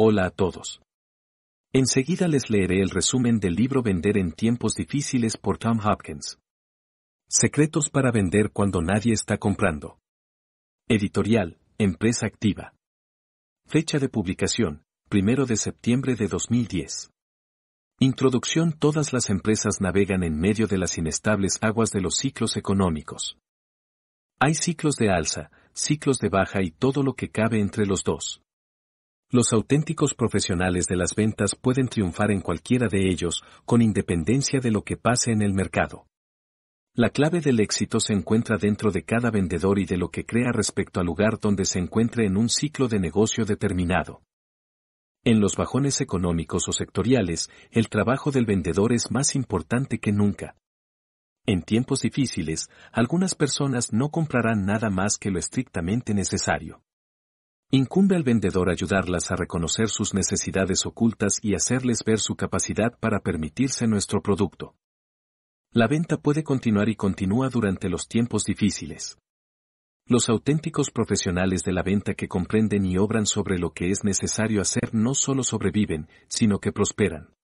Hola a todos. Enseguida les leeré el resumen del libro Vender en tiempos difíciles por Tom Hopkins. Secretos para vender cuando nadie está comprando. Editorial, Empresa Activa. Fecha de publicación, 1 de septiembre de 2010. Introducción Todas las empresas navegan en medio de las inestables aguas de los ciclos económicos. Hay ciclos de alza, ciclos de baja y todo lo que cabe entre los dos. Los auténticos profesionales de las ventas pueden triunfar en cualquiera de ellos, con independencia de lo que pase en el mercado. La clave del éxito se encuentra dentro de cada vendedor y de lo que crea respecto al lugar donde se encuentre en un ciclo de negocio determinado. En los bajones económicos o sectoriales, el trabajo del vendedor es más importante que nunca. En tiempos difíciles, algunas personas no comprarán nada más que lo estrictamente necesario. Incumbe al vendedor ayudarlas a reconocer sus necesidades ocultas y hacerles ver su capacidad para permitirse nuestro producto. La venta puede continuar y continúa durante los tiempos difíciles. Los auténticos profesionales de la venta que comprenden y obran sobre lo que es necesario hacer no solo sobreviven, sino que prosperan.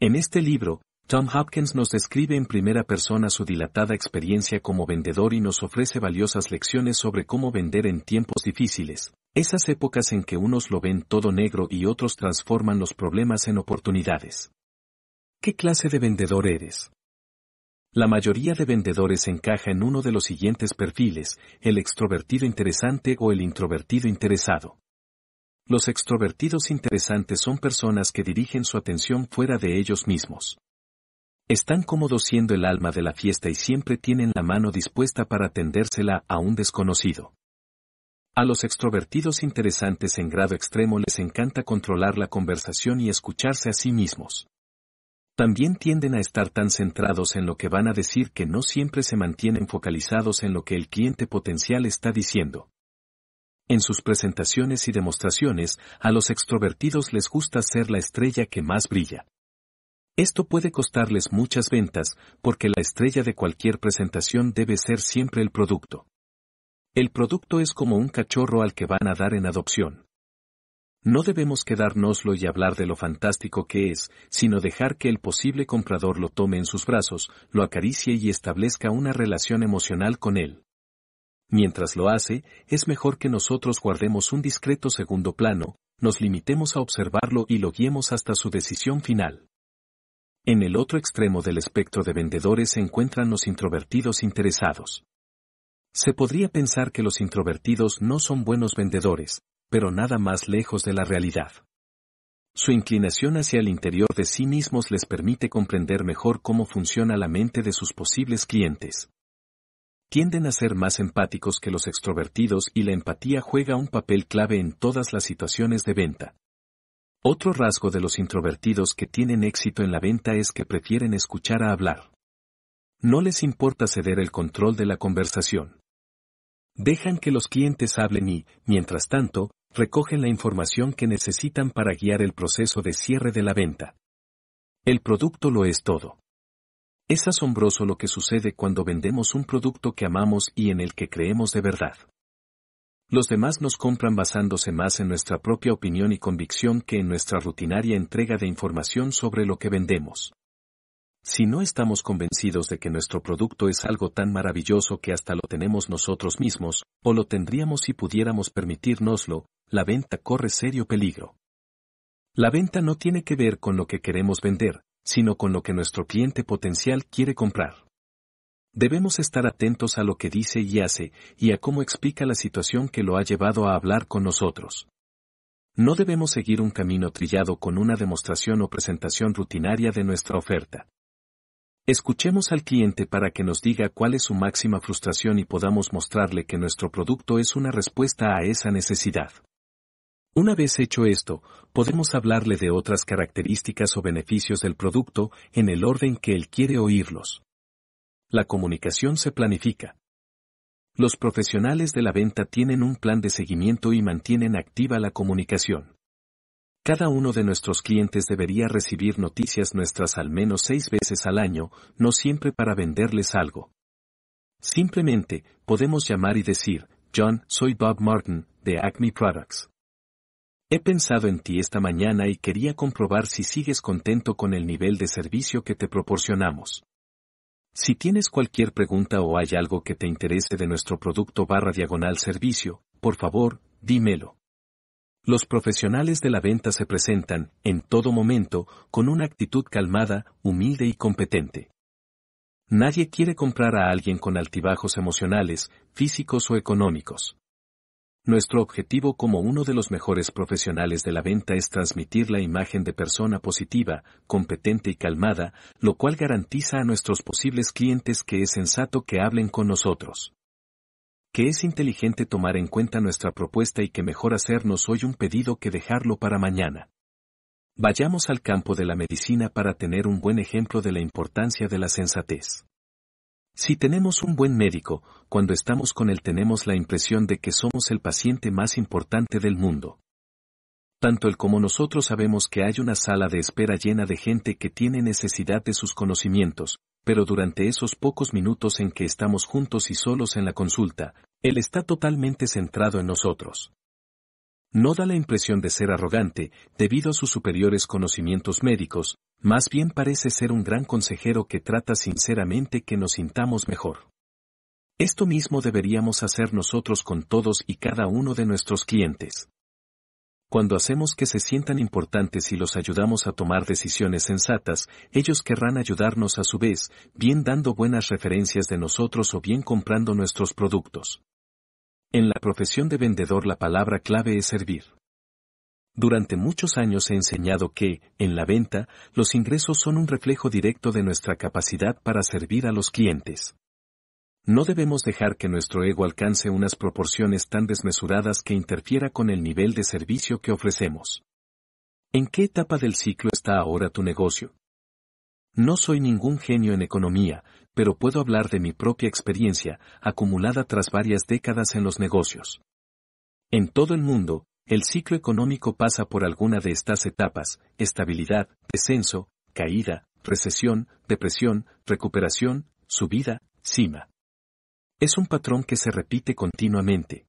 En este libro, Tom Hopkins nos describe en primera persona su dilatada experiencia como vendedor y nos ofrece valiosas lecciones sobre cómo vender en tiempos difíciles, esas épocas en que unos lo ven todo negro y otros transforman los problemas en oportunidades. ¿Qué clase de vendedor eres? La mayoría de vendedores encaja en uno de los siguientes perfiles, el extrovertido interesante o el introvertido interesado. Los extrovertidos interesantes son personas que dirigen su atención fuera de ellos mismos. Están cómodos siendo el alma de la fiesta y siempre tienen la mano dispuesta para tendérsela a un desconocido. A los extrovertidos interesantes en grado extremo les encanta controlar la conversación y escucharse a sí mismos. También tienden a estar tan centrados en lo que van a decir que no siempre se mantienen focalizados en lo que el cliente potencial está diciendo. En sus presentaciones y demostraciones, a los extrovertidos les gusta ser la estrella que más brilla. Esto puede costarles muchas ventas, porque la estrella de cualquier presentación debe ser siempre el producto. El producto es como un cachorro al que van a dar en adopción. No debemos quedárnoslo y hablar de lo fantástico que es, sino dejar que el posible comprador lo tome en sus brazos, lo acaricie y establezca una relación emocional con él. Mientras lo hace, es mejor que nosotros guardemos un discreto segundo plano, nos limitemos a observarlo y lo guiemos hasta su decisión final. En el otro extremo del espectro de vendedores se encuentran los introvertidos interesados. Se podría pensar que los introvertidos no son buenos vendedores, pero nada más lejos de la realidad. Su inclinación hacia el interior de sí mismos les permite comprender mejor cómo funciona la mente de sus posibles clientes. Tienden a ser más empáticos que los extrovertidos y la empatía juega un papel clave en todas las situaciones de venta. Otro rasgo de los introvertidos que tienen éxito en la venta es que prefieren escuchar a hablar. No les importa ceder el control de la conversación. Dejan que los clientes hablen y, mientras tanto, recogen la información que necesitan para guiar el proceso de cierre de la venta. El producto lo es todo. Es asombroso lo que sucede cuando vendemos un producto que amamos y en el que creemos de verdad. Los demás nos compran basándose más en nuestra propia opinión y convicción que en nuestra rutinaria entrega de información sobre lo que vendemos. Si no estamos convencidos de que nuestro producto es algo tan maravilloso que hasta lo tenemos nosotros mismos, o lo tendríamos si pudiéramos permitirnoslo, la venta corre serio peligro. La venta no tiene que ver con lo que queremos vender, sino con lo que nuestro cliente potencial quiere comprar. Debemos estar atentos a lo que dice y hace, y a cómo explica la situación que lo ha llevado a hablar con nosotros. No debemos seguir un camino trillado con una demostración o presentación rutinaria de nuestra oferta. Escuchemos al cliente para que nos diga cuál es su máxima frustración y podamos mostrarle que nuestro producto es una respuesta a esa necesidad. Una vez hecho esto, podemos hablarle de otras características o beneficios del producto en el orden que él quiere oírlos. La comunicación se planifica. Los profesionales de la venta tienen un plan de seguimiento y mantienen activa la comunicación. Cada uno de nuestros clientes debería recibir noticias nuestras al menos seis veces al año, no siempre para venderles algo. Simplemente, podemos llamar y decir, John, soy Bob Martin, de Acme Products. He pensado en ti esta mañana y quería comprobar si sigues contento con el nivel de servicio que te proporcionamos. Si tienes cualquier pregunta o hay algo que te interese de nuestro producto barra diagonal servicio, por favor, dímelo. Los profesionales de la venta se presentan, en todo momento, con una actitud calmada, humilde y competente. Nadie quiere comprar a alguien con altibajos emocionales, físicos o económicos. Nuestro objetivo como uno de los mejores profesionales de la venta es transmitir la imagen de persona positiva, competente y calmada, lo cual garantiza a nuestros posibles clientes que es sensato que hablen con nosotros que es inteligente tomar en cuenta nuestra propuesta y que mejor hacernos hoy un pedido que dejarlo para mañana. Vayamos al campo de la medicina para tener un buen ejemplo de la importancia de la sensatez. Si tenemos un buen médico, cuando estamos con él tenemos la impresión de que somos el paciente más importante del mundo. Tanto él como nosotros sabemos que hay una sala de espera llena de gente que tiene necesidad de sus conocimientos, pero durante esos pocos minutos en que estamos juntos y solos en la consulta, él está totalmente centrado en nosotros. No da la impresión de ser arrogante, debido a sus superiores conocimientos médicos, más bien parece ser un gran consejero que trata sinceramente que nos sintamos mejor. Esto mismo deberíamos hacer nosotros con todos y cada uno de nuestros clientes. Cuando hacemos que se sientan importantes y los ayudamos a tomar decisiones sensatas, ellos querrán ayudarnos a su vez, bien dando buenas referencias de nosotros o bien comprando nuestros productos. En la profesión de vendedor la palabra clave es servir. Durante muchos años he enseñado que, en la venta, los ingresos son un reflejo directo de nuestra capacidad para servir a los clientes. No debemos dejar que nuestro ego alcance unas proporciones tan desmesuradas que interfiera con el nivel de servicio que ofrecemos. ¿En qué etapa del ciclo está ahora tu negocio? No soy ningún genio en economía, pero puedo hablar de mi propia experiencia, acumulada tras varias décadas en los negocios. En todo el mundo, el ciclo económico pasa por alguna de estas etapas, estabilidad, descenso, caída, recesión, depresión, recuperación, subida, cima. Es un patrón que se repite continuamente.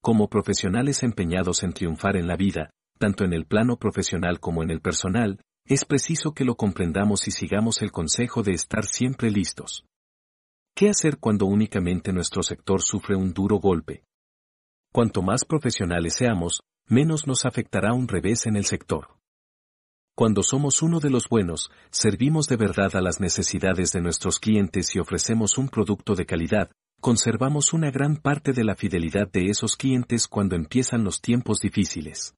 Como profesionales empeñados en triunfar en la vida, tanto en el plano profesional como en el personal, es preciso que lo comprendamos y sigamos el consejo de estar siempre listos. ¿Qué hacer cuando únicamente nuestro sector sufre un duro golpe? Cuanto más profesionales seamos, menos nos afectará un revés en el sector. Cuando somos uno de los buenos, servimos de verdad a las necesidades de nuestros clientes y ofrecemos un producto de calidad, conservamos una gran parte de la fidelidad de esos clientes cuando empiezan los tiempos difíciles.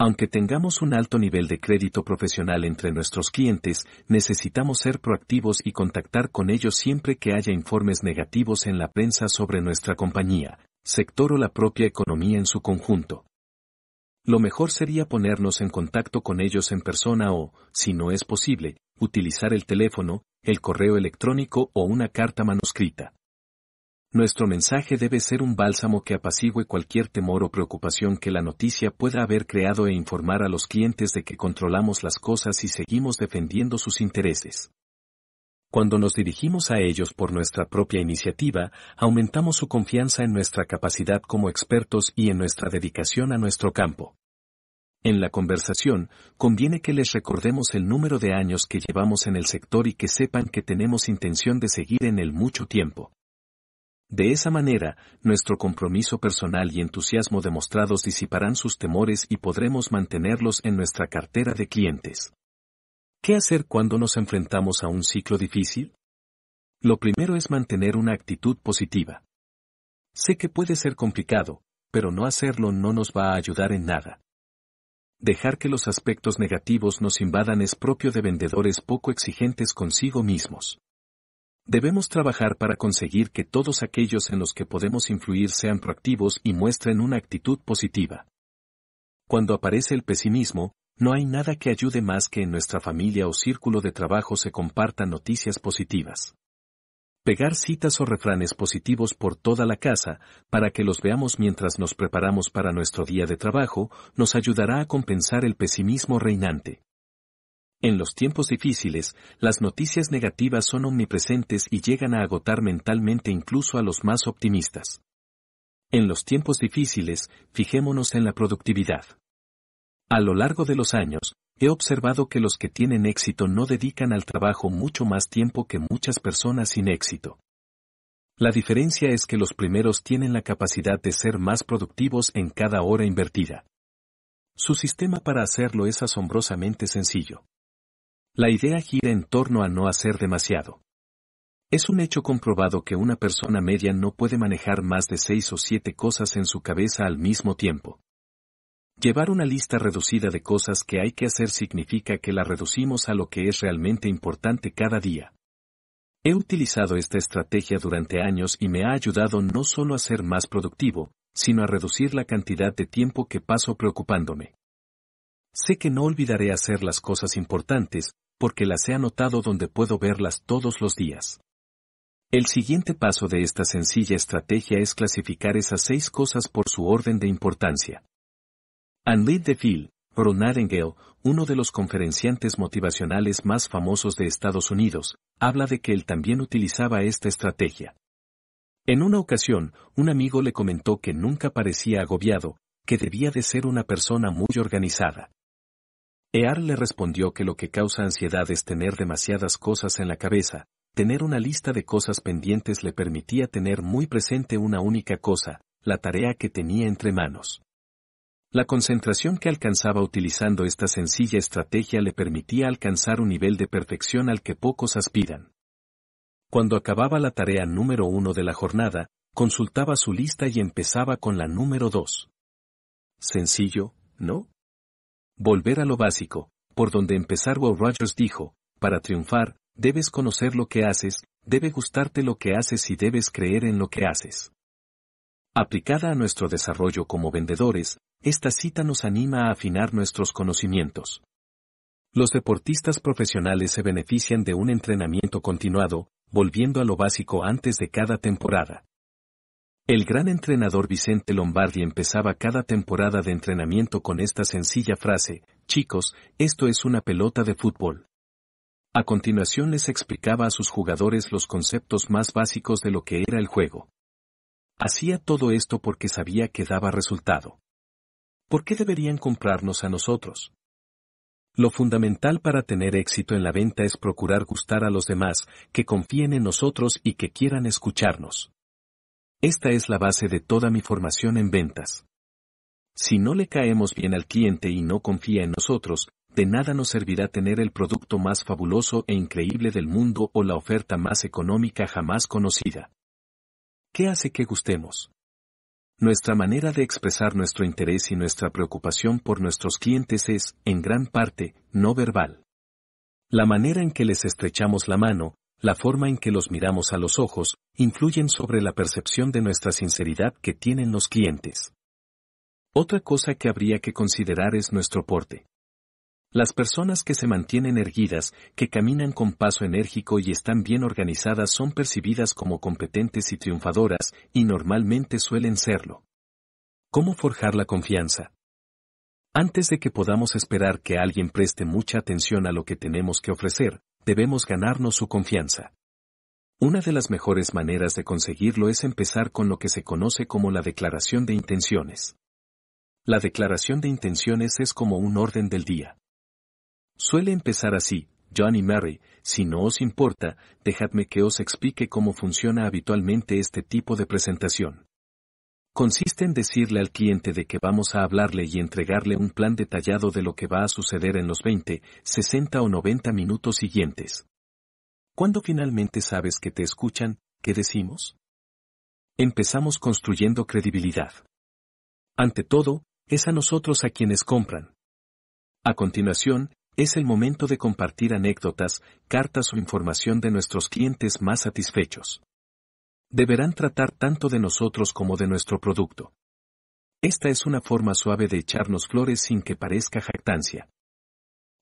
Aunque tengamos un alto nivel de crédito profesional entre nuestros clientes, necesitamos ser proactivos y contactar con ellos siempre que haya informes negativos en la prensa sobre nuestra compañía, sector o la propia economía en su conjunto. Lo mejor sería ponernos en contacto con ellos en persona o, si no es posible, utilizar el teléfono, el correo electrónico o una carta manuscrita. Nuestro mensaje debe ser un bálsamo que apacigüe cualquier temor o preocupación que la noticia pueda haber creado e informar a los clientes de que controlamos las cosas y seguimos defendiendo sus intereses. Cuando nos dirigimos a ellos por nuestra propia iniciativa, aumentamos su confianza en nuestra capacidad como expertos y en nuestra dedicación a nuestro campo. En la conversación, conviene que les recordemos el número de años que llevamos en el sector y que sepan que tenemos intención de seguir en el mucho tiempo. De esa manera, nuestro compromiso personal y entusiasmo demostrados disiparán sus temores y podremos mantenerlos en nuestra cartera de clientes. ¿Qué hacer cuando nos enfrentamos a un ciclo difícil? Lo primero es mantener una actitud positiva. Sé que puede ser complicado, pero no hacerlo no nos va a ayudar en nada. Dejar que los aspectos negativos nos invadan es propio de vendedores poco exigentes consigo mismos. Debemos trabajar para conseguir que todos aquellos en los que podemos influir sean proactivos y muestren una actitud positiva. Cuando aparece el pesimismo, no hay nada que ayude más que en nuestra familia o círculo de trabajo se compartan noticias positivas. Pegar citas o refranes positivos por toda la casa, para que los veamos mientras nos preparamos para nuestro día de trabajo, nos ayudará a compensar el pesimismo reinante. En los tiempos difíciles, las noticias negativas son omnipresentes y llegan a agotar mentalmente incluso a los más optimistas. En los tiempos difíciles, fijémonos en la productividad. A lo largo de los años, he observado que los que tienen éxito no dedican al trabajo mucho más tiempo que muchas personas sin éxito. La diferencia es que los primeros tienen la capacidad de ser más productivos en cada hora invertida. Su sistema para hacerlo es asombrosamente sencillo. La idea gira en torno a no hacer demasiado. Es un hecho comprobado que una persona media no puede manejar más de seis o siete cosas en su cabeza al mismo tiempo. Llevar una lista reducida de cosas que hay que hacer significa que la reducimos a lo que es realmente importante cada día. He utilizado esta estrategia durante años y me ha ayudado no solo a ser más productivo, sino a reducir la cantidad de tiempo que paso preocupándome. Sé que no olvidaré hacer las cosas importantes, porque las he anotado donde puedo verlas todos los días. El siguiente paso de esta sencilla estrategia es clasificar esas seis cosas por su orden de importancia. Anne de Phil, Ron Nightingale, uno de los conferenciantes motivacionales más famosos de Estados Unidos, habla de que él también utilizaba esta estrategia. En una ocasión, un amigo le comentó que nunca parecía agobiado, que debía de ser una persona muy organizada. Ear le respondió que lo que causa ansiedad es tener demasiadas cosas en la cabeza, tener una lista de cosas pendientes le permitía tener muy presente una única cosa, la tarea que tenía entre manos. La concentración que alcanzaba utilizando esta sencilla estrategia le permitía alcanzar un nivel de perfección al que pocos aspiran. Cuando acababa la tarea número uno de la jornada, consultaba su lista y empezaba con la número dos. Sencillo, ¿no? Volver a lo básico, por donde empezar Will Rogers dijo, para triunfar, debes conocer lo que haces, debe gustarte lo que haces y debes creer en lo que haces. Aplicada a nuestro desarrollo como vendedores, esta cita nos anima a afinar nuestros conocimientos. Los deportistas profesionales se benefician de un entrenamiento continuado, volviendo a lo básico antes de cada temporada. El gran entrenador Vicente Lombardi empezaba cada temporada de entrenamiento con esta sencilla frase, chicos, esto es una pelota de fútbol. A continuación les explicaba a sus jugadores los conceptos más básicos de lo que era el juego. Hacía todo esto porque sabía que daba resultado. ¿Por qué deberían comprarnos a nosotros? Lo fundamental para tener éxito en la venta es procurar gustar a los demás, que confíen en nosotros y que quieran escucharnos. Esta es la base de toda mi formación en ventas. Si no le caemos bien al cliente y no confía en nosotros, de nada nos servirá tener el producto más fabuloso e increíble del mundo o la oferta más económica jamás conocida. ¿Qué hace que gustemos? Nuestra manera de expresar nuestro interés y nuestra preocupación por nuestros clientes es, en gran parte, no verbal. La manera en que les estrechamos la mano, la forma en que los miramos a los ojos, influyen sobre la percepción de nuestra sinceridad que tienen los clientes. Otra cosa que habría que considerar es nuestro porte. Las personas que se mantienen erguidas, que caminan con paso enérgico y están bien organizadas son percibidas como competentes y triunfadoras, y normalmente suelen serlo. ¿Cómo forjar la confianza? Antes de que podamos esperar que alguien preste mucha atención a lo que tenemos que ofrecer, debemos ganarnos su confianza. Una de las mejores maneras de conseguirlo es empezar con lo que se conoce como la declaración de intenciones. La declaración de intenciones es como un orden del día. Suele empezar así, John y Mary, si no os importa, dejadme que os explique cómo funciona habitualmente este tipo de presentación consiste en decirle al cliente de que vamos a hablarle y entregarle un plan detallado de lo que va a suceder en los 20, 60 o 90 minutos siguientes. Cuando finalmente sabes que te escuchan, ¿qué decimos? Empezamos construyendo credibilidad. Ante todo, es a nosotros a quienes compran. A continuación, es el momento de compartir anécdotas, cartas o información de nuestros clientes más satisfechos. Deberán tratar tanto de nosotros como de nuestro producto. Esta es una forma suave de echarnos flores sin que parezca jactancia.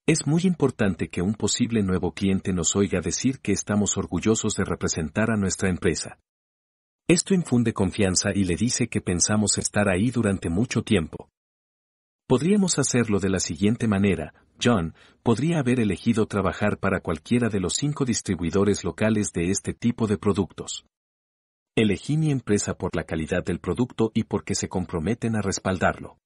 Es muy importante que un posible nuevo cliente nos oiga decir que estamos orgullosos de representar a nuestra empresa. Esto infunde confianza y le dice que pensamos estar ahí durante mucho tiempo. Podríamos hacerlo de la siguiente manera, John, podría haber elegido trabajar para cualquiera de los cinco distribuidores locales de este tipo de productos. Elegí mi empresa por la calidad del producto y porque se comprometen a respaldarlo.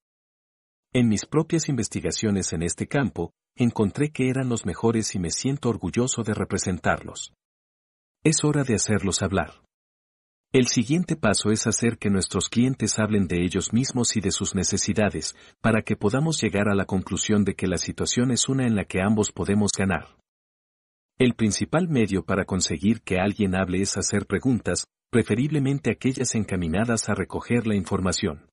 En mis propias investigaciones en este campo, encontré que eran los mejores y me siento orgulloso de representarlos. Es hora de hacerlos hablar. El siguiente paso es hacer que nuestros clientes hablen de ellos mismos y de sus necesidades, para que podamos llegar a la conclusión de que la situación es una en la que ambos podemos ganar. El principal medio para conseguir que alguien hable es hacer preguntas, preferiblemente aquellas encaminadas a recoger la información.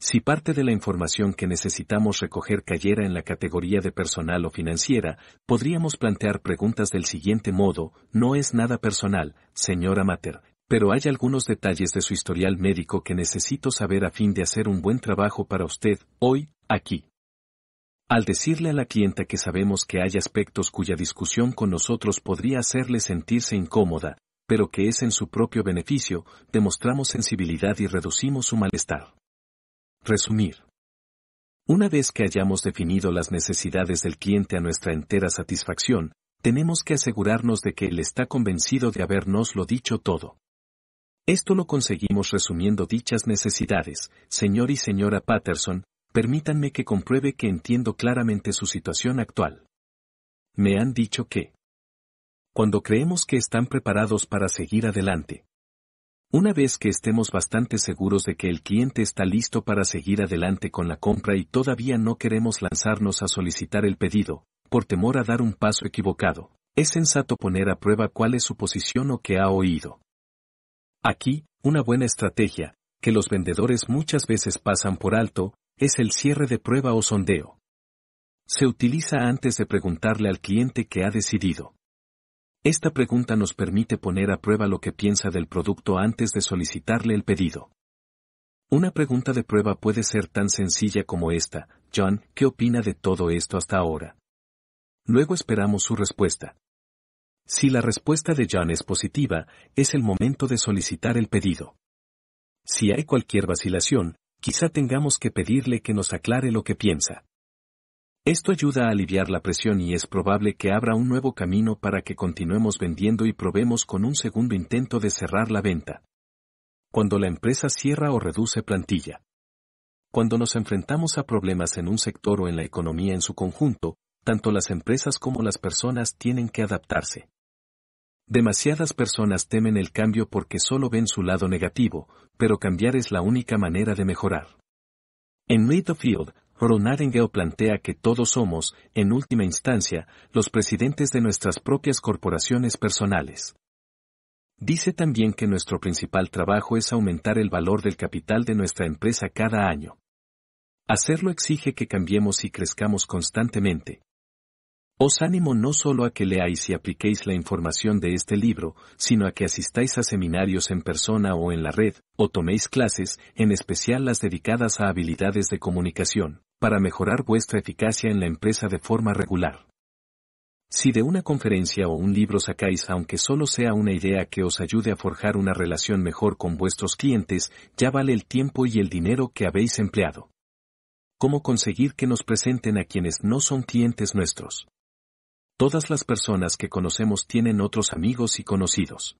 Si parte de la información que necesitamos recoger cayera en la categoría de personal o financiera, podríamos plantear preguntas del siguiente modo, no es nada personal, señora Mater, pero hay algunos detalles de su historial médico que necesito saber a fin de hacer un buen trabajo para usted, hoy, aquí. Al decirle a la clienta que sabemos que hay aspectos cuya discusión con nosotros podría hacerle sentirse incómoda, pero que es en su propio beneficio, demostramos sensibilidad y reducimos su malestar. Resumir. Una vez que hayamos definido las necesidades del cliente a nuestra entera satisfacción, tenemos que asegurarnos de que él está convencido de habernos lo dicho todo. Esto lo conseguimos resumiendo dichas necesidades, señor y señora Patterson, permítanme que compruebe que entiendo claramente su situación actual. Me han dicho que cuando creemos que están preparados para seguir adelante. Una vez que estemos bastante seguros de que el cliente está listo para seguir adelante con la compra y todavía no queremos lanzarnos a solicitar el pedido, por temor a dar un paso equivocado, es sensato poner a prueba cuál es su posición o qué ha oído. Aquí, una buena estrategia, que los vendedores muchas veces pasan por alto, es el cierre de prueba o sondeo. Se utiliza antes de preguntarle al cliente qué ha decidido. Esta pregunta nos permite poner a prueba lo que piensa del producto antes de solicitarle el pedido. Una pregunta de prueba puede ser tan sencilla como esta, John, ¿qué opina de todo esto hasta ahora? Luego esperamos su respuesta. Si la respuesta de John es positiva, es el momento de solicitar el pedido. Si hay cualquier vacilación, quizá tengamos que pedirle que nos aclare lo que piensa. Esto ayuda a aliviar la presión y es probable que abra un nuevo camino para que continuemos vendiendo y probemos con un segundo intento de cerrar la venta. Cuando la empresa cierra o reduce plantilla. Cuando nos enfrentamos a problemas en un sector o en la economía en su conjunto, tanto las empresas como las personas tienen que adaptarse. Demasiadas personas temen el cambio porque solo ven su lado negativo, pero cambiar es la única manera de mejorar. En Ronarengeo plantea que todos somos, en última instancia, los presidentes de nuestras propias corporaciones personales. Dice también que nuestro principal trabajo es aumentar el valor del capital de nuestra empresa cada año. Hacerlo exige que cambiemos y crezcamos constantemente. Os animo no solo a que leáis y apliquéis la información de este libro, sino a que asistáis a seminarios en persona o en la red, o toméis clases, en especial las dedicadas a habilidades de comunicación para mejorar vuestra eficacia en la empresa de forma regular. Si de una conferencia o un libro sacáis aunque solo sea una idea que os ayude a forjar una relación mejor con vuestros clientes, ya vale el tiempo y el dinero que habéis empleado. ¿Cómo conseguir que nos presenten a quienes no son clientes nuestros? Todas las personas que conocemos tienen otros amigos y conocidos.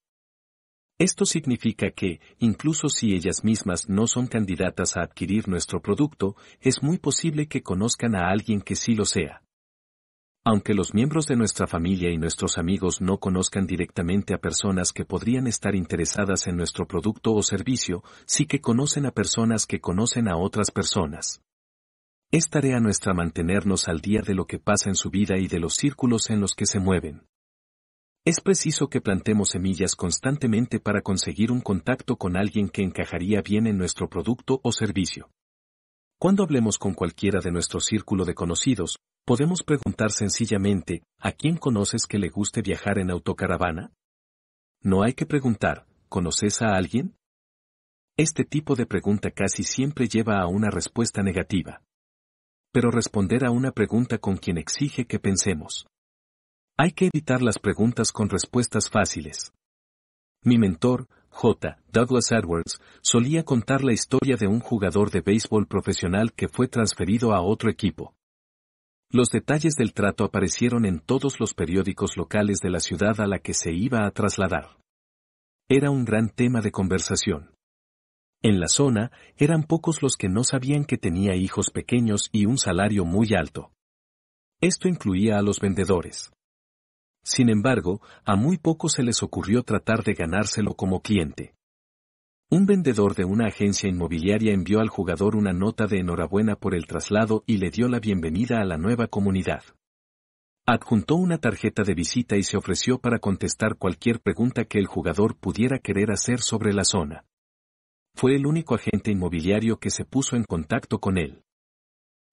Esto significa que, incluso si ellas mismas no son candidatas a adquirir nuestro producto, es muy posible que conozcan a alguien que sí lo sea. Aunque los miembros de nuestra familia y nuestros amigos no conozcan directamente a personas que podrían estar interesadas en nuestro producto o servicio, sí que conocen a personas que conocen a otras personas. Es tarea nuestra mantenernos al día de lo que pasa en su vida y de los círculos en los que se mueven. Es preciso que plantemos semillas constantemente para conseguir un contacto con alguien que encajaría bien en nuestro producto o servicio. Cuando hablemos con cualquiera de nuestro círculo de conocidos, podemos preguntar sencillamente, ¿a quién conoces que le guste viajar en autocaravana? No hay que preguntar, ¿conoces a alguien? Este tipo de pregunta casi siempre lleva a una respuesta negativa. Pero responder a una pregunta con quien exige que pensemos. Hay que evitar las preguntas con respuestas fáciles. Mi mentor, J. Douglas Edwards, solía contar la historia de un jugador de béisbol profesional que fue transferido a otro equipo. Los detalles del trato aparecieron en todos los periódicos locales de la ciudad a la que se iba a trasladar. Era un gran tema de conversación. En la zona, eran pocos los que no sabían que tenía hijos pequeños y un salario muy alto. Esto incluía a los vendedores. Sin embargo, a muy poco se les ocurrió tratar de ganárselo como cliente. Un vendedor de una agencia inmobiliaria envió al jugador una nota de enhorabuena por el traslado y le dio la bienvenida a la nueva comunidad. Adjuntó una tarjeta de visita y se ofreció para contestar cualquier pregunta que el jugador pudiera querer hacer sobre la zona. Fue el único agente inmobiliario que se puso en contacto con él.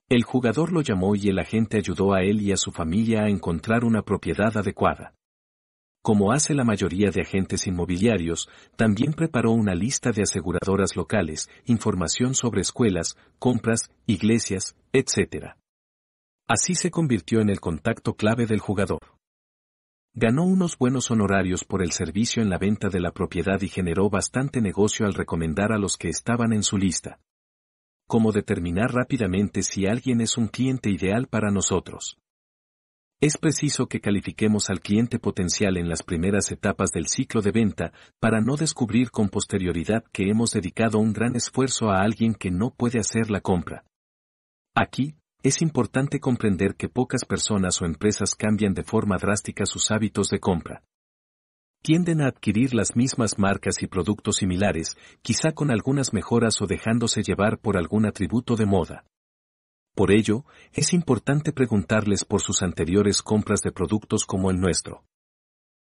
El jugador lo llamó y el agente ayudó a él y a su familia a encontrar una propiedad adecuada. Como hace la mayoría de agentes inmobiliarios, también preparó una lista de aseguradoras locales, información sobre escuelas, compras, iglesias, etc. Así se convirtió en el contacto clave del jugador. Ganó unos buenos honorarios por el servicio en la venta de la propiedad y generó bastante negocio al recomendar a los que estaban en su lista cómo determinar rápidamente si alguien es un cliente ideal para nosotros. Es preciso que califiquemos al cliente potencial en las primeras etapas del ciclo de venta para no descubrir con posterioridad que hemos dedicado un gran esfuerzo a alguien que no puede hacer la compra. Aquí, es importante comprender que pocas personas o empresas cambian de forma drástica sus hábitos de compra tienden a adquirir las mismas marcas y productos similares, quizá con algunas mejoras o dejándose llevar por algún atributo de moda. Por ello, es importante preguntarles por sus anteriores compras de productos como el nuestro.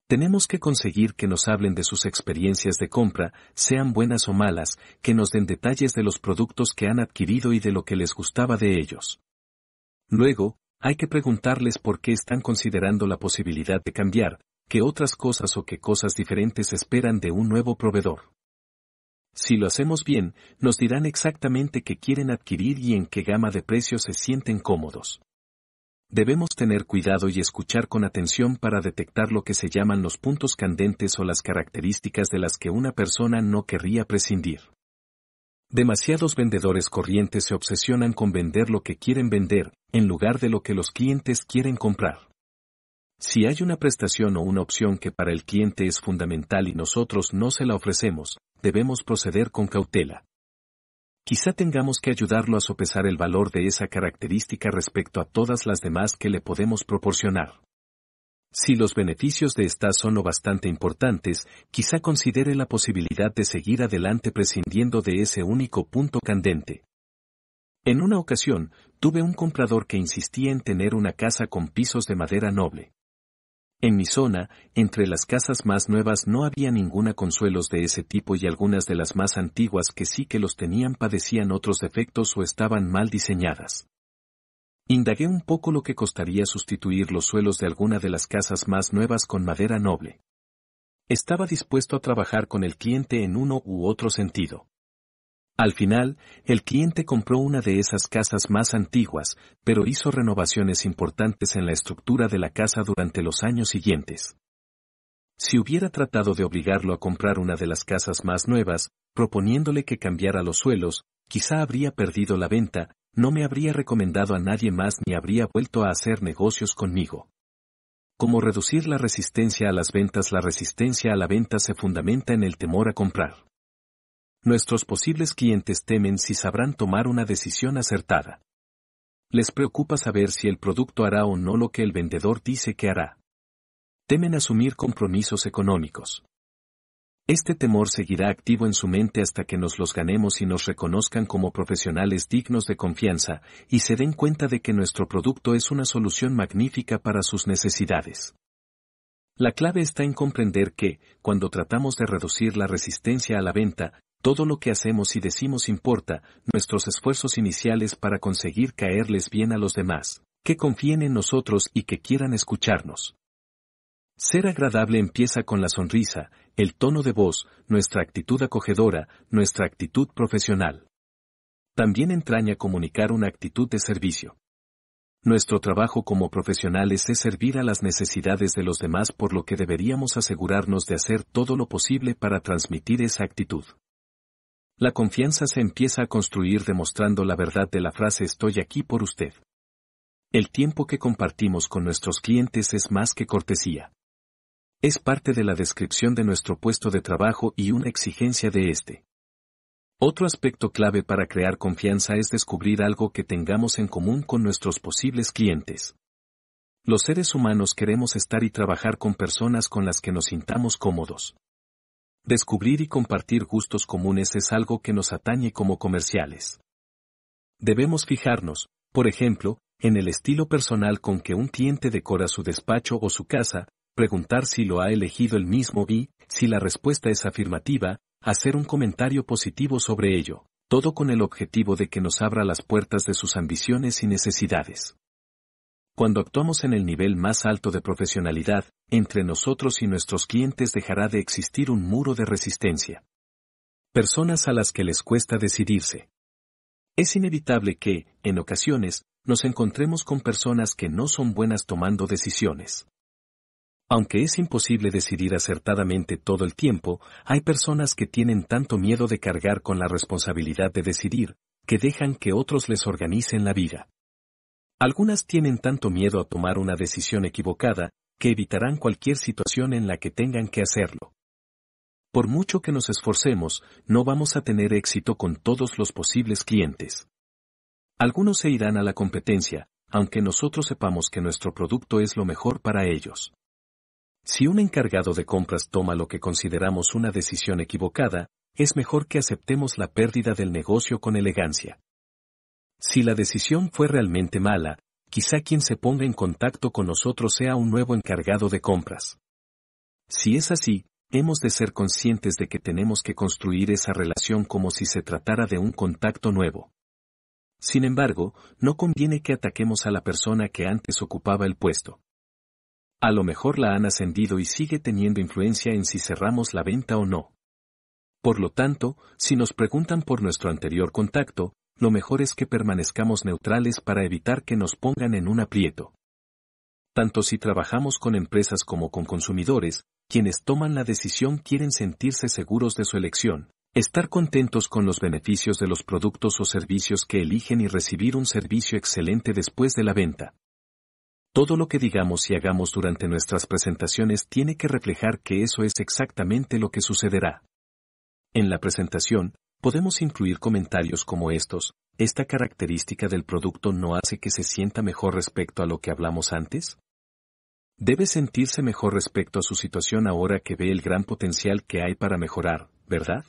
Tenemos que conseguir que nos hablen de sus experiencias de compra, sean buenas o malas, que nos den detalles de los productos que han adquirido y de lo que les gustaba de ellos. Luego, hay que preguntarles por qué están considerando la posibilidad de cambiar, qué otras cosas o qué cosas diferentes esperan de un nuevo proveedor. Si lo hacemos bien, nos dirán exactamente qué quieren adquirir y en qué gama de precios se sienten cómodos. Debemos tener cuidado y escuchar con atención para detectar lo que se llaman los puntos candentes o las características de las que una persona no querría prescindir. Demasiados vendedores corrientes se obsesionan con vender lo que quieren vender, en lugar de lo que los clientes quieren comprar. Si hay una prestación o una opción que para el cliente es fundamental y nosotros no se la ofrecemos, debemos proceder con cautela. Quizá tengamos que ayudarlo a sopesar el valor de esa característica respecto a todas las demás que le podemos proporcionar. Si los beneficios de esta son lo bastante importantes, quizá considere la posibilidad de seguir adelante prescindiendo de ese único punto candente. En una ocasión, tuve un comprador que insistía en tener una casa con pisos de madera noble. En mi zona, entre las casas más nuevas no había ninguna con suelos de ese tipo y algunas de las más antiguas que sí que los tenían padecían otros defectos o estaban mal diseñadas. Indagué un poco lo que costaría sustituir los suelos de alguna de las casas más nuevas con madera noble. Estaba dispuesto a trabajar con el cliente en uno u otro sentido. Al final, el cliente compró una de esas casas más antiguas, pero hizo renovaciones importantes en la estructura de la casa durante los años siguientes. Si hubiera tratado de obligarlo a comprar una de las casas más nuevas, proponiéndole que cambiara los suelos, quizá habría perdido la venta, no me habría recomendado a nadie más ni habría vuelto a hacer negocios conmigo. Como reducir la resistencia a las ventas? La resistencia a la venta se fundamenta en el temor a comprar nuestros posibles clientes temen si sabrán tomar una decisión acertada. Les preocupa saber si el producto hará o no lo que el vendedor dice que hará. Temen asumir compromisos económicos. Este temor seguirá activo en su mente hasta que nos los ganemos y nos reconozcan como profesionales dignos de confianza y se den cuenta de que nuestro producto es una solución magnífica para sus necesidades. La clave está en comprender que, cuando tratamos de reducir la resistencia a la venta, todo lo que hacemos y decimos importa, nuestros esfuerzos iniciales para conseguir caerles bien a los demás, que confíen en nosotros y que quieran escucharnos. Ser agradable empieza con la sonrisa, el tono de voz, nuestra actitud acogedora, nuestra actitud profesional. También entraña comunicar una actitud de servicio. Nuestro trabajo como profesionales es servir a las necesidades de los demás por lo que deberíamos asegurarnos de hacer todo lo posible para transmitir esa actitud. La confianza se empieza a construir demostrando la verdad de la frase estoy aquí por usted. El tiempo que compartimos con nuestros clientes es más que cortesía. Es parte de la descripción de nuestro puesto de trabajo y una exigencia de este. Otro aspecto clave para crear confianza es descubrir algo que tengamos en común con nuestros posibles clientes. Los seres humanos queremos estar y trabajar con personas con las que nos sintamos cómodos. Descubrir y compartir gustos comunes es algo que nos atañe como comerciales. Debemos fijarnos, por ejemplo, en el estilo personal con que un cliente decora su despacho o su casa, preguntar si lo ha elegido él mismo y, si la respuesta es afirmativa, hacer un comentario positivo sobre ello, todo con el objetivo de que nos abra las puertas de sus ambiciones y necesidades. Cuando actuamos en el nivel más alto de profesionalidad, entre nosotros y nuestros clientes dejará de existir un muro de resistencia. Personas a las que les cuesta decidirse. Es inevitable que, en ocasiones, nos encontremos con personas que no son buenas tomando decisiones. Aunque es imposible decidir acertadamente todo el tiempo, hay personas que tienen tanto miedo de cargar con la responsabilidad de decidir, que dejan que otros les organicen la vida. Algunas tienen tanto miedo a tomar una decisión equivocada, que evitarán cualquier situación en la que tengan que hacerlo. Por mucho que nos esforcemos, no vamos a tener éxito con todos los posibles clientes. Algunos se irán a la competencia, aunque nosotros sepamos que nuestro producto es lo mejor para ellos. Si un encargado de compras toma lo que consideramos una decisión equivocada, es mejor que aceptemos la pérdida del negocio con elegancia. Si la decisión fue realmente mala, quizá quien se ponga en contacto con nosotros sea un nuevo encargado de compras. Si es así, hemos de ser conscientes de que tenemos que construir esa relación como si se tratara de un contacto nuevo. Sin embargo, no conviene que ataquemos a la persona que antes ocupaba el puesto. A lo mejor la han ascendido y sigue teniendo influencia en si cerramos la venta o no. Por lo tanto, si nos preguntan por nuestro anterior contacto, lo mejor es que permanezcamos neutrales para evitar que nos pongan en un aprieto. Tanto si trabajamos con empresas como con consumidores, quienes toman la decisión quieren sentirse seguros de su elección, estar contentos con los beneficios de los productos o servicios que eligen y recibir un servicio excelente después de la venta. Todo lo que digamos y hagamos durante nuestras presentaciones tiene que reflejar que eso es exactamente lo que sucederá. En la presentación, Podemos incluir comentarios como estos, ¿esta característica del producto no hace que se sienta mejor respecto a lo que hablamos antes? Debe sentirse mejor respecto a su situación ahora que ve el gran potencial que hay para mejorar, ¿verdad?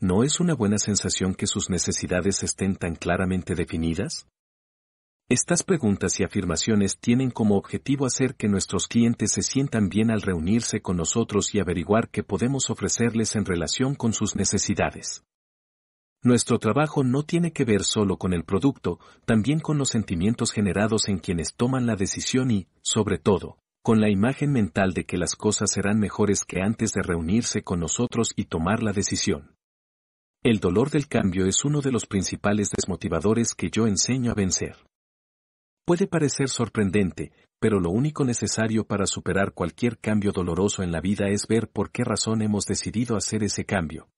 ¿No es una buena sensación que sus necesidades estén tan claramente definidas? Estas preguntas y afirmaciones tienen como objetivo hacer que nuestros clientes se sientan bien al reunirse con nosotros y averiguar qué podemos ofrecerles en relación con sus necesidades. Nuestro trabajo no tiene que ver solo con el producto, también con los sentimientos generados en quienes toman la decisión y, sobre todo, con la imagen mental de que las cosas serán mejores que antes de reunirse con nosotros y tomar la decisión. El dolor del cambio es uno de los principales desmotivadores que yo enseño a vencer. Puede parecer sorprendente, pero lo único necesario para superar cualquier cambio doloroso en la vida es ver por qué razón hemos decidido hacer ese cambio.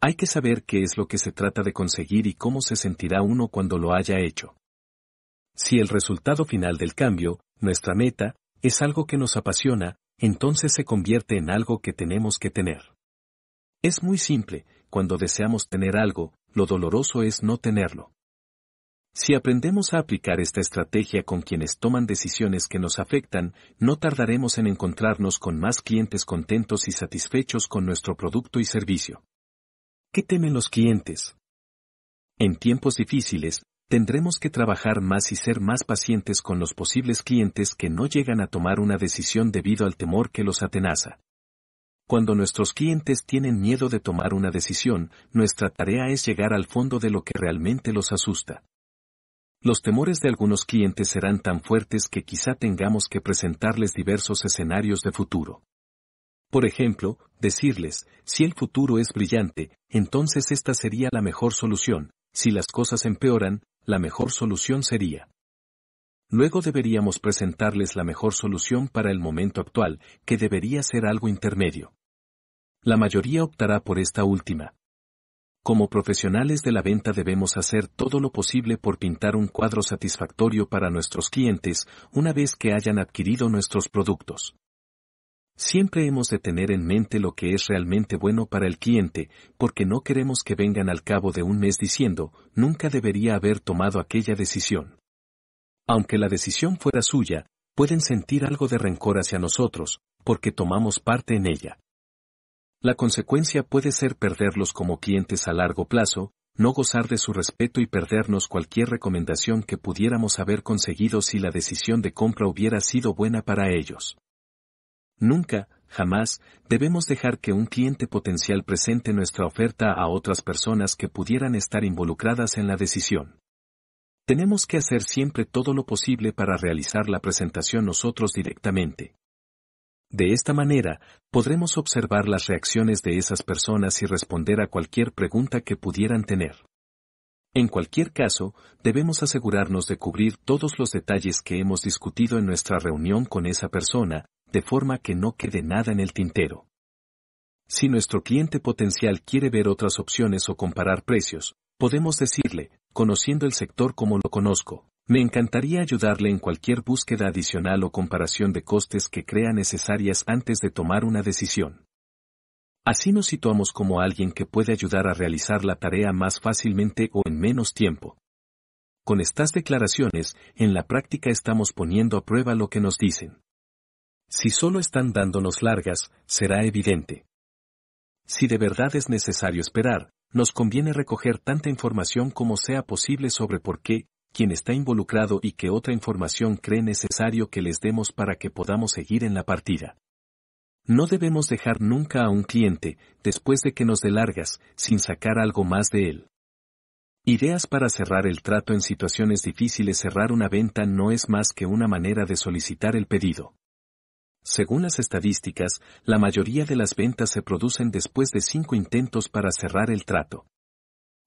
Hay que saber qué es lo que se trata de conseguir y cómo se sentirá uno cuando lo haya hecho. Si el resultado final del cambio, nuestra meta, es algo que nos apasiona, entonces se convierte en algo que tenemos que tener. Es muy simple, cuando deseamos tener algo, lo doloroso es no tenerlo. Si aprendemos a aplicar esta estrategia con quienes toman decisiones que nos afectan, no tardaremos en encontrarnos con más clientes contentos y satisfechos con nuestro producto y servicio. ¿Qué temen los clientes? En tiempos difíciles, tendremos que trabajar más y ser más pacientes con los posibles clientes que no llegan a tomar una decisión debido al temor que los atenaza. Cuando nuestros clientes tienen miedo de tomar una decisión, nuestra tarea es llegar al fondo de lo que realmente los asusta. Los temores de algunos clientes serán tan fuertes que quizá tengamos que presentarles diversos escenarios de futuro. Por ejemplo, decirles, si el futuro es brillante, entonces esta sería la mejor solución, si las cosas empeoran, la mejor solución sería. Luego deberíamos presentarles la mejor solución para el momento actual, que debería ser algo intermedio. La mayoría optará por esta última, como profesionales de la venta debemos hacer todo lo posible por pintar un cuadro satisfactorio para nuestros clientes una vez que hayan adquirido nuestros productos. Siempre hemos de tener en mente lo que es realmente bueno para el cliente, porque no queremos que vengan al cabo de un mes diciendo, nunca debería haber tomado aquella decisión. Aunque la decisión fuera suya, pueden sentir algo de rencor hacia nosotros, porque tomamos parte en ella la consecuencia puede ser perderlos como clientes a largo plazo, no gozar de su respeto y perdernos cualquier recomendación que pudiéramos haber conseguido si la decisión de compra hubiera sido buena para ellos. Nunca, jamás, debemos dejar que un cliente potencial presente nuestra oferta a otras personas que pudieran estar involucradas en la decisión. Tenemos que hacer siempre todo lo posible para realizar la presentación nosotros directamente. De esta manera, podremos observar las reacciones de esas personas y responder a cualquier pregunta que pudieran tener. En cualquier caso, debemos asegurarnos de cubrir todos los detalles que hemos discutido en nuestra reunión con esa persona, de forma que no quede nada en el tintero. Si nuestro cliente potencial quiere ver otras opciones o comparar precios, podemos decirle, conociendo el sector como lo conozco, me encantaría ayudarle en cualquier búsqueda adicional o comparación de costes que crea necesarias antes de tomar una decisión. Así nos situamos como alguien que puede ayudar a realizar la tarea más fácilmente o en menos tiempo. Con estas declaraciones, en la práctica estamos poniendo a prueba lo que nos dicen. Si solo están dándonos largas, será evidente. Si de verdad es necesario esperar, nos conviene recoger tanta información como sea posible sobre por qué, quien está involucrado y que otra información cree necesario que les demos para que podamos seguir en la partida. No debemos dejar nunca a un cliente, después de que nos dé largas, sin sacar algo más de él. Ideas para cerrar el trato en situaciones difíciles. Cerrar una venta no es más que una manera de solicitar el pedido. Según las estadísticas, la mayoría de las ventas se producen después de cinco intentos para cerrar el trato.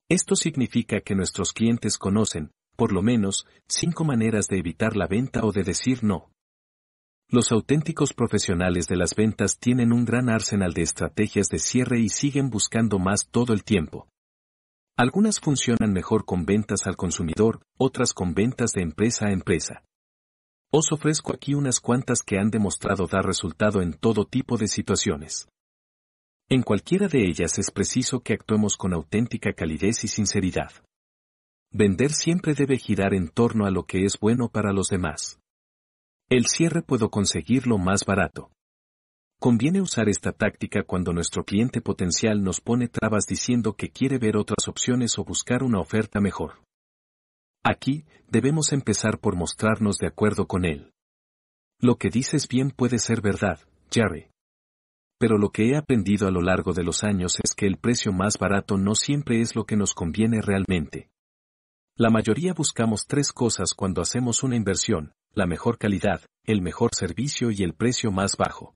Esto significa que nuestros clientes conocen, por lo menos, cinco maneras de evitar la venta o de decir no. Los auténticos profesionales de las ventas tienen un gran arsenal de estrategias de cierre y siguen buscando más todo el tiempo. Algunas funcionan mejor con ventas al consumidor, otras con ventas de empresa a empresa. Os ofrezco aquí unas cuantas que han demostrado dar resultado en todo tipo de situaciones. En cualquiera de ellas es preciso que actuemos con auténtica calidez y sinceridad. Vender siempre debe girar en torno a lo que es bueno para los demás. El cierre puedo conseguirlo más barato. Conviene usar esta táctica cuando nuestro cliente potencial nos pone trabas diciendo que quiere ver otras opciones o buscar una oferta mejor. Aquí, debemos empezar por mostrarnos de acuerdo con él. Lo que dices bien puede ser verdad, Jerry. Pero lo que he aprendido a lo largo de los años es que el precio más barato no siempre es lo que nos conviene realmente. La mayoría buscamos tres cosas cuando hacemos una inversión, la mejor calidad, el mejor servicio y el precio más bajo.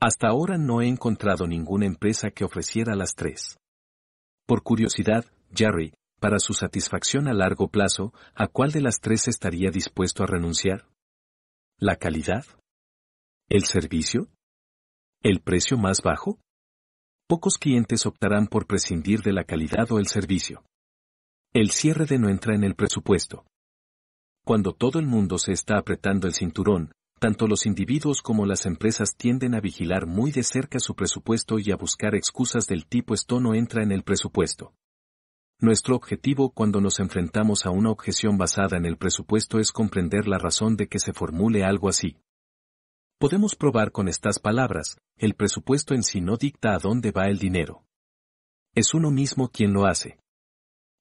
Hasta ahora no he encontrado ninguna empresa que ofreciera las tres. Por curiosidad, Jerry, para su satisfacción a largo plazo, ¿a cuál de las tres estaría dispuesto a renunciar? ¿La calidad? ¿El servicio? ¿El precio más bajo? Pocos clientes optarán por prescindir de la calidad o el servicio. El cierre de no entra en el presupuesto. Cuando todo el mundo se está apretando el cinturón, tanto los individuos como las empresas tienden a vigilar muy de cerca su presupuesto y a buscar excusas del tipo esto no entra en el presupuesto. Nuestro objetivo cuando nos enfrentamos a una objeción basada en el presupuesto es comprender la razón de que se formule algo así. Podemos probar con estas palabras, el presupuesto en sí no dicta a dónde va el dinero. Es uno mismo quien lo hace.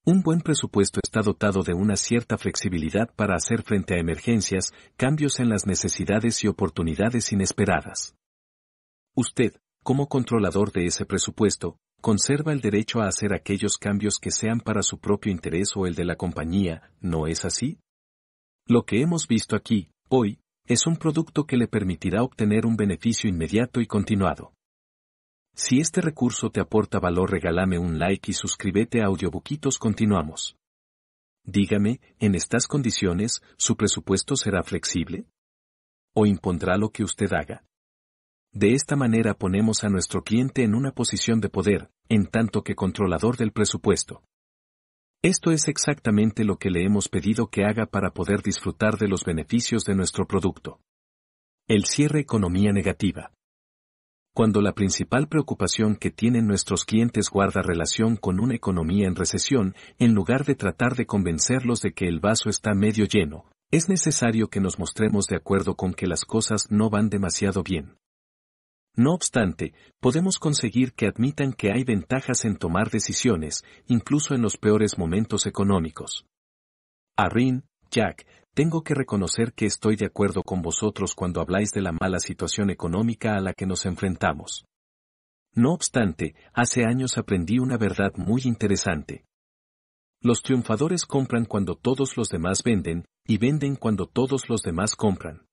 Un buen presupuesto está dotado de una cierta flexibilidad para hacer frente a emergencias, cambios en las necesidades y oportunidades inesperadas. Usted, como controlador de ese presupuesto, conserva el derecho a hacer aquellos cambios que sean para su propio interés o el de la compañía, ¿no es así? Lo que hemos visto aquí, hoy, es un producto que le permitirá obtener un beneficio inmediato y continuado. Si este recurso te aporta valor regálame un like y suscríbete a Audiobuquitos continuamos. Dígame, en estas condiciones, ¿su presupuesto será flexible? ¿O impondrá lo que usted haga? De esta manera ponemos a nuestro cliente en una posición de poder, en tanto que controlador del presupuesto. Esto es exactamente lo que le hemos pedido que haga para poder disfrutar de los beneficios de nuestro producto. El cierre economía negativa. Cuando la principal preocupación que tienen nuestros clientes guarda relación con una economía en recesión, en lugar de tratar de convencerlos de que el vaso está medio lleno, es necesario que nos mostremos de acuerdo con que las cosas no van demasiado bien. No obstante, podemos conseguir que admitan que hay ventajas en tomar decisiones, incluso en los peores momentos económicos. Arrin, Jack, tengo que reconocer que estoy de acuerdo con vosotros cuando habláis de la mala situación económica a la que nos enfrentamos. No obstante, hace años aprendí una verdad muy interesante. Los triunfadores compran cuando todos los demás venden, y venden cuando todos los demás compran.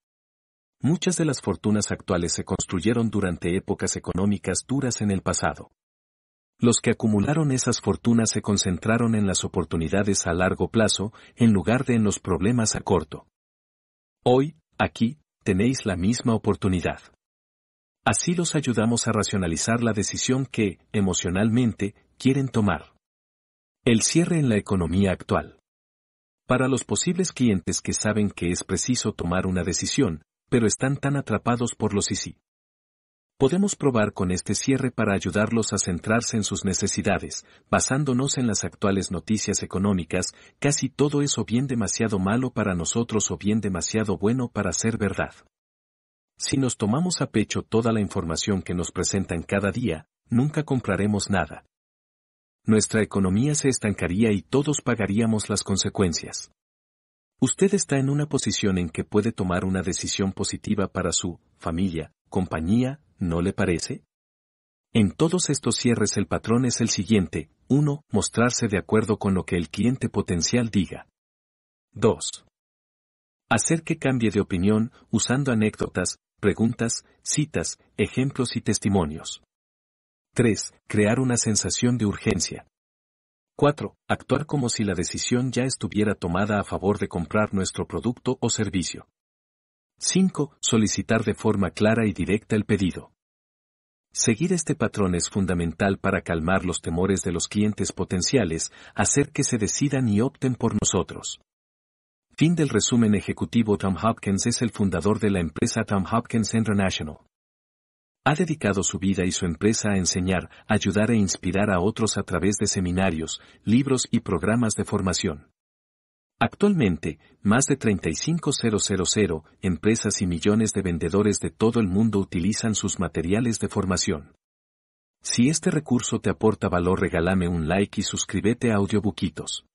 Muchas de las fortunas actuales se construyeron durante épocas económicas duras en el pasado. Los que acumularon esas fortunas se concentraron en las oportunidades a largo plazo, en lugar de en los problemas a corto. Hoy, aquí, tenéis la misma oportunidad. Así los ayudamos a racionalizar la decisión que, emocionalmente, quieren tomar. El cierre en la economía actual. Para los posibles clientes que saben que es preciso tomar una decisión, pero están tan atrapados por los y sí, Podemos probar con este cierre para ayudarlos a centrarse en sus necesidades, basándonos en las actuales noticias económicas, casi todo es o bien demasiado malo para nosotros o bien demasiado bueno para ser verdad. Si nos tomamos a pecho toda la información que nos presentan cada día, nunca compraremos nada. Nuestra economía se estancaría y todos pagaríamos las consecuencias. Usted está en una posición en que puede tomar una decisión positiva para su familia, compañía, ¿no le parece? En todos estos cierres el patrón es el siguiente, 1. Mostrarse de acuerdo con lo que el cliente potencial diga. 2. Hacer que cambie de opinión usando anécdotas, preguntas, citas, ejemplos y testimonios. 3. Crear una sensación de urgencia. 4. Actuar como si la decisión ya estuviera tomada a favor de comprar nuestro producto o servicio. 5. Solicitar de forma clara y directa el pedido. Seguir este patrón es fundamental para calmar los temores de los clientes potenciales, hacer que se decidan y opten por nosotros. Fin del resumen ejecutivo Tom Hopkins es el fundador de la empresa Tom Hopkins International. Ha dedicado su vida y su empresa a enseñar, ayudar e inspirar a otros a través de seminarios, libros y programas de formación. Actualmente, más de 35000 empresas y millones de vendedores de todo el mundo utilizan sus materiales de formación. Si este recurso te aporta valor regálame un like y suscríbete a Audiobuquitos.